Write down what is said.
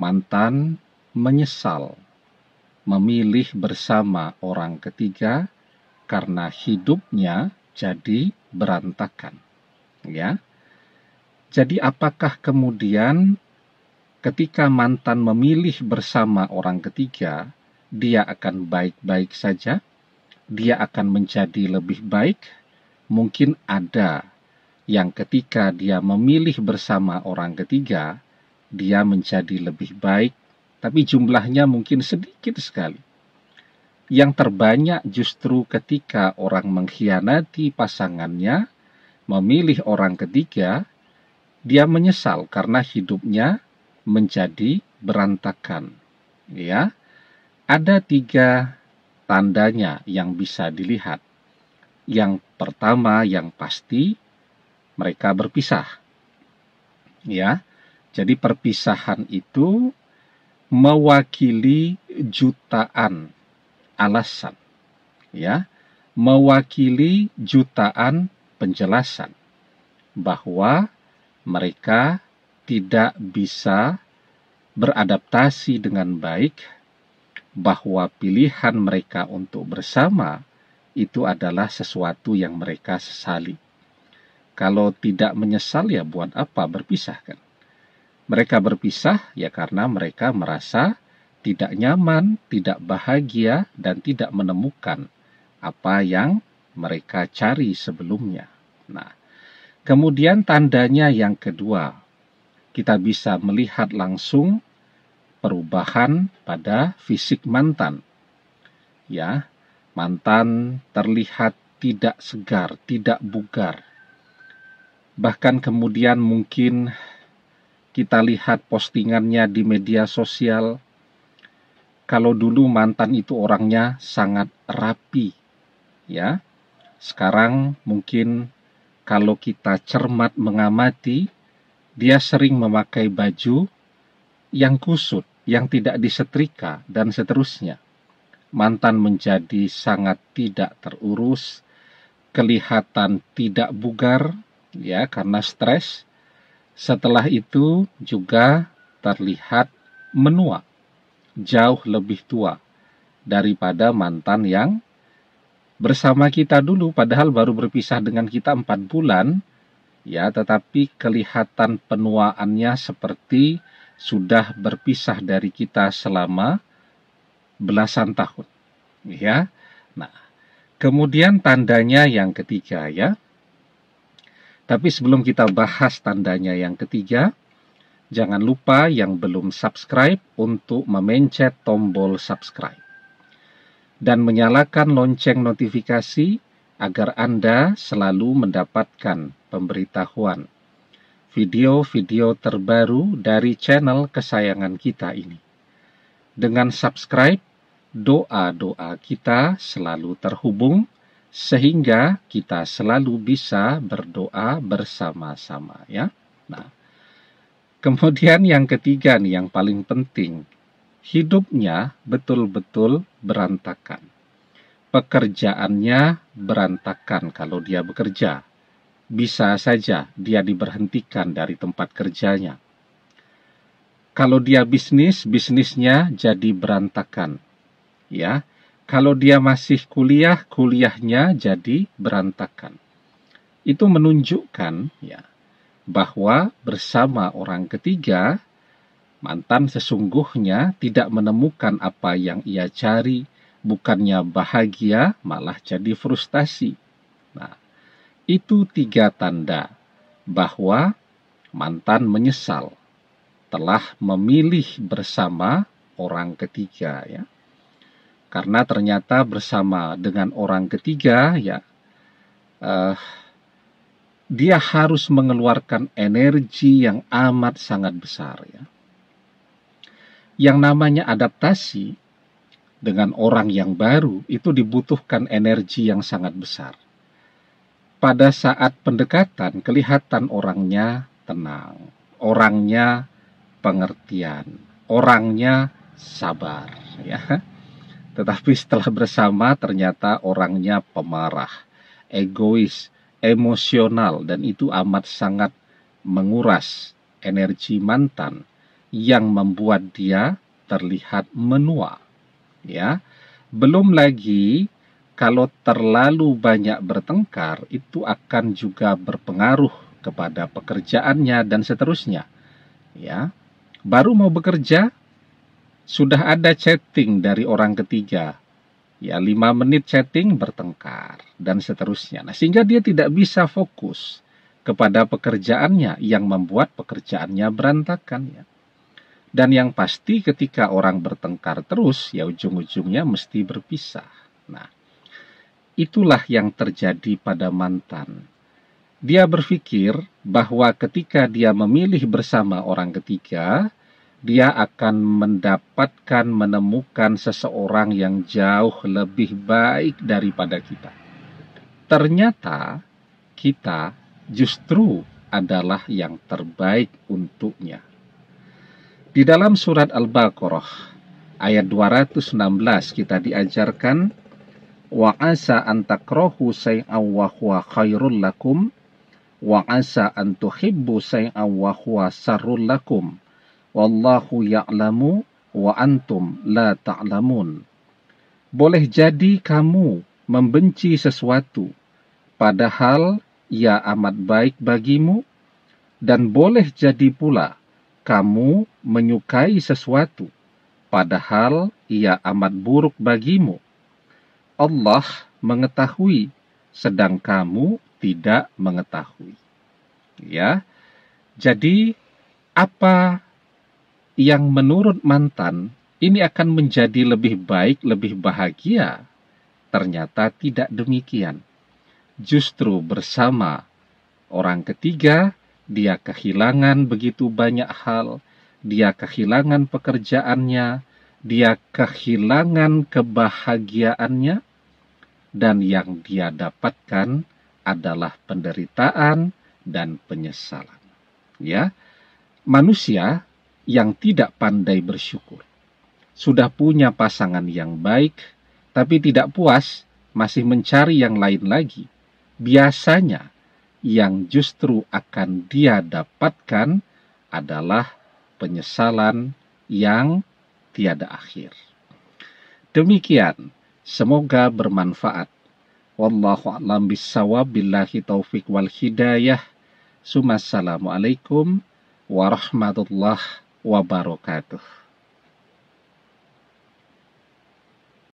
mantan menyesal memilih bersama orang ketiga karena hidupnya jadi berantakan. Ya. Jadi apakah kemudian ketika mantan memilih bersama orang ketiga, dia akan baik-baik saja? Dia akan menjadi lebih baik? Mungkin ada yang ketika dia memilih bersama orang ketiga, dia menjadi lebih baik, tapi jumlahnya mungkin sedikit sekali. Yang terbanyak justru ketika orang mengkhianati pasangannya, memilih orang ketiga, dia menyesal karena hidupnya menjadi berantakan. Ya, ada tiga tandanya yang bisa dilihat. Yang pertama, yang pasti, mereka berpisah. Ya, jadi perpisahan itu mewakili jutaan alasan ya, mewakili jutaan penjelasan bahwa mereka tidak bisa beradaptasi dengan baik, bahwa pilihan mereka untuk bersama itu adalah sesuatu yang mereka sesali. Kalau tidak menyesal, ya buat apa berpisah, kan? Mereka berpisah ya karena mereka merasa tidak nyaman, tidak bahagia, dan tidak menemukan apa yang mereka cari sebelumnya. Nah, kemudian tandanya yang kedua, kita bisa melihat langsung perubahan pada fisik mantan. Ya, mantan terlihat tidak segar, tidak bugar. Bahkan kemudian mungkin kita lihat postingannya di media sosial, kalau dulu mantan itu orangnya sangat rapi, ya. Sekarang mungkin kalau kita cermat mengamati, dia sering memakai baju yang kusut, yang tidak disetrika, dan seterusnya. Mantan menjadi sangat tidak terurus, kelihatan tidak bugar, ya, karena stres setelah itu juga terlihat menua, jauh lebih tua daripada mantan yang bersama kita dulu padahal baru berpisah dengan kita empat bulan ya tetapi kelihatan penuaannya seperti sudah berpisah dari kita selama belasan tahun ya nah kemudian tandanya yang ketiga ya tapi sebelum kita bahas tandanya yang ketiga, jangan lupa yang belum subscribe untuk memencet tombol subscribe dan menyalakan lonceng notifikasi agar Anda selalu mendapatkan pemberitahuan video-video terbaru dari channel kesayangan kita ini. Dengan subscribe, doa-doa kita selalu terhubung sehingga kita selalu bisa berdoa bersama-sama ya. Nah, kemudian yang ketiga nih yang paling penting, hidupnya betul-betul berantakan. Pekerjaannya berantakan kalau dia bekerja. Bisa saja dia diberhentikan dari tempat kerjanya. Kalau dia bisnis, bisnisnya jadi berantakan. Ya, kalau dia masih kuliah, kuliahnya jadi berantakan. Itu menunjukkan ya bahwa bersama orang ketiga mantan sesungguhnya tidak menemukan apa yang ia cari, bukannya bahagia malah jadi frustasi. Nah, itu tiga tanda bahwa mantan menyesal telah memilih bersama orang ketiga ya karena ternyata bersama dengan orang ketiga ya uh, dia harus mengeluarkan energi yang amat sangat besar ya. Yang namanya adaptasi dengan orang yang baru itu dibutuhkan energi yang sangat besar. Pada saat pendekatan kelihatan orangnya tenang, orangnya pengertian, orangnya sabar ya. Tetapi setelah bersama ternyata orangnya pemarah, egois, emosional dan itu amat sangat menguras energi mantan yang membuat dia terlihat menua. Ya. Belum lagi kalau terlalu banyak bertengkar itu akan juga berpengaruh kepada pekerjaannya dan seterusnya. Ya. Baru mau bekerja sudah ada chatting dari orang ketiga. Ya, lima menit chatting bertengkar dan seterusnya. Nah, sehingga dia tidak bisa fokus kepada pekerjaannya yang membuat pekerjaannya berantakan ya. Dan yang pasti ketika orang bertengkar terus, ya ujung-ujungnya mesti berpisah. Nah, itulah yang terjadi pada mantan. Dia berpikir bahwa ketika dia memilih bersama orang ketiga, dia akan mendapatkan, menemukan seseorang yang jauh lebih baik daripada kita. Ternyata kita justru adalah yang terbaik untuknya. Di dalam surat Al-Baqarah ayat 216 kita diajarkan wa asa an takrahu say'an wa huwa khairul lakum wa asa an tuhibbu say'an wa huwa lakum Wallahu ya'lamu wa antum la ta'lamun. Boleh jadi kamu membenci sesuatu, padahal ia amat baik bagimu, dan boleh jadi pula kamu menyukai sesuatu, padahal ia amat buruk bagimu. Allah mengetahui, sedang kamu tidak mengetahui. Ya, jadi apa yang menurut mantan ini akan menjadi lebih baik, lebih bahagia. Ternyata tidak demikian. Justru bersama orang ketiga, dia kehilangan begitu banyak hal, dia kehilangan pekerjaannya, dia kehilangan kebahagiaannya, dan yang dia dapatkan adalah penderitaan dan penyesalan. Ya, manusia yang tidak pandai bersyukur. Sudah punya pasangan yang baik, tapi tidak puas, masih mencari yang lain lagi. Biasanya, yang justru akan dia dapatkan adalah penyesalan yang tiada akhir. Demikian, semoga bermanfaat. Wallahu a'lam bissawab billahi taufik wal hidayah. Assalamualaikum warahmatullahi wabarakatuh.